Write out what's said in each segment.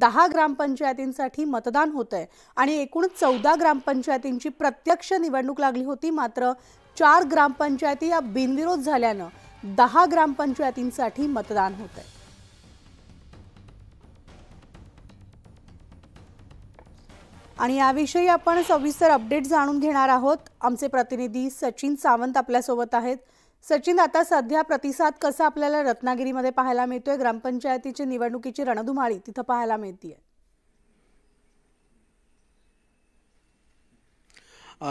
दहा ग्रामपंचायतींसाठी मतदान होत आहे आणि एकूण चौदा ग्रामपंचायतींची प्रत्यक्ष निवडणूक लागली होती मात्र चार ग्रामपंचायती या बिनविरोध झाल्यानं दहा ग्रामपंचायतींसाठी मतदान होत आहे आणि याविषयी आपण सविस्तर अपडेट जाणून घेणार आहोत आमचे प्रतिनिधी सचिन सावंत आपल्यासोबत आहेत सचिन आता सध्या प्रतिसाद कसा आपल्याला रत्नागिरीमध्ये पाहायला मिळतोय ग्रामपंचायतीची निवडणुकीची रणधुमाळी तिथं पाहायला मिळतीये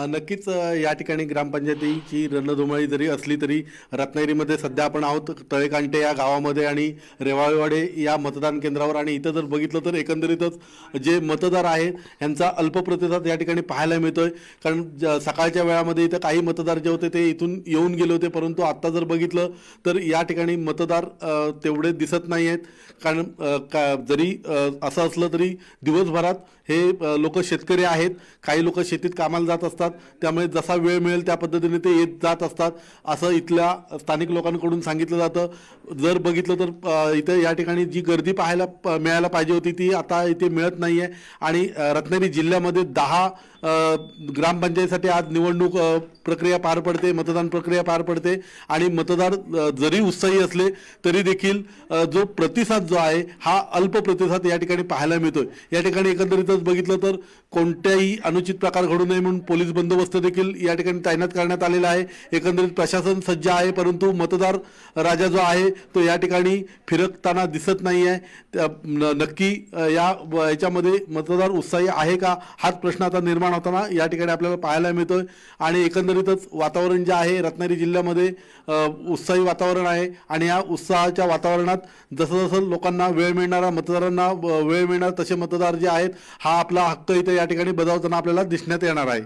नक्कीच या ठिकाणी ग्रामपंचायतीची रणधुमाळी जरी असली तरी रत्नागिरीमध्ये सध्या आपण आहोत तळेकांटे या गावामध्ये आणि रेवाळेवाडे या मतदान केंद्रावर आणि इथं जर बघितलं तर एकंदरीतच जे मतदार आहेत यांचा अल्प प्रतिसाद या ठिकाणी पाहायला मिळतोय कारण सकाळच्या वेळामध्ये इथं काही मतदार जे होते ते इथून येऊन गेले होते परंतु आत्ता जर बघितलं तर या ठिकाणी मतदार तेवढे दिसत नाही आहेत कारण का जरी असं असलं तरी दिवसभरात हे लोक शेतकरी आहेत काही लोक शेतीत कामाला जात असतात असतात त्यामुळे जसा वेळ मिळेल त्या पद्धतीने ते येत जात असतात असं इथल्या स्थानिक लोकांकडून सांगितलं जातं जर बघितलं तर इथे या ठिकाणी जी गर्दी पाहायला मिळायला पाहिजे होती ती आता इथे मिळत नाही आहे आणि रत्नागिरी जिल्ह्यामध्ये दहा ग्रामपंचायतीसाठी आज निवडणूक प्रक्रिया पार पडते मतदान प्रक्रिया पार पडते आणि मतदार जरी उत्साही असले तरी देखील जो प्रतिसाद जो आहे हा अल्प प्रतिसाद या ठिकाणी पाहायला मिळतोय या ठिकाणी एकंदरीतच बघितलं तर कोणत्याही अनुचित प्रकार घडू नये म्हणून पोलीस बंदोबस्त देखील या ठिकाणी तैनात करण्यात आलेला आहे एकंदरीत प्रशासन सज्ज आहे परंतु मतदार राजा जो आहे तो या ठिकाणी फिरकताना दिसत नाही आहे नक्की या याच्यामध्ये मतदार उत्साही आहे का हाच प्रश्न आता निर्माण निर्माण होताना या ठिकाणी आपल्याला पाहायला मिळतो आणि एकंदरीतच वातावरण जे आहे रत्नागिरी जिल्ह्यामध्ये उत्साही वातावरण आहे आणि या उत्साहाच्या वातावरणात जसं जसं लोकांना वेळ मिळणारा मतदारांना वेळ मिळणार तसे मतदार जे आहेत हा आपला हक्क इथे या ठिकाणी बजावताना आपल्याला दिसण्यात येणार आहे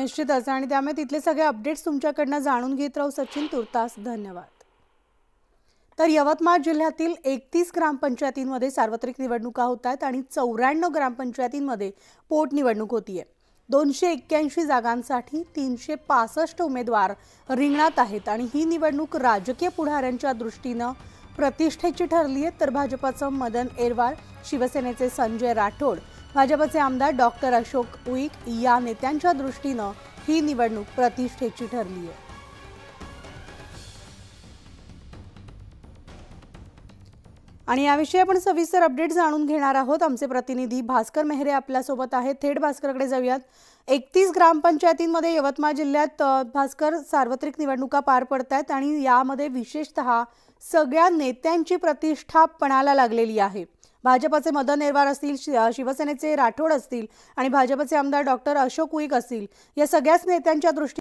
निश्चितच आणि त्यामुळे तिथले सगळे अपडेट्स तुमच्याकडनं जाणून घेत राहू सचिन तुर्तास धन्यवाद तर यवतमाळ जिल्ह्यातील एकतीस ग्रामपंचायतींमध्ये सार्वत्रिक निवडणुका होत आहेत आणि चौऱ्याण्णव ग्रामपंचायतींमध्ये पोटनिवडणूक होती आहे दोनशे एक्क्याऐंशी जागांसाठी तीनशे पासष्ट उमेदवार रिंगणात आहेत आणि ही निवडणूक राजकीय पुढाऱ्यांच्या दृष्टीनं प्रतिष्ठेची ठरली आहे तर भाजपाचं मदन एरवाळ शिवसेनेचे संजय राठोड भाजपचे आमदार डॉक्टर अशोक उईक या नेत्यांच्या दृष्टीनं ही निवडणूक प्रतिष्ठेची ठरली आहे आणि याविषयी आपण सविस्तर अपडेट जाणून घेणार आहोत आमचे प्रतिनिधी भास्कर मेहरे आपल्यासोबत आहेत थेट भास्करकडे जाऊयात एकतीस ग्रामपंचायतींमध्ये यवतमाळ जिल्ह्यात भास्कर सार्वत्रिक निवडणुका पार पडत आणि यामध्ये विशेषत सगळ्या नेत्यांची प्रतिष्ठा पणाला लागलेली आहे भाजपचे मदन एरवार असतील शिवसेनेचे राठोड असतील आणि भाजपचे आमदार डॉक्टर अशोक उईक असतील या सगळ्याच नेत्यांच्या दृष्टी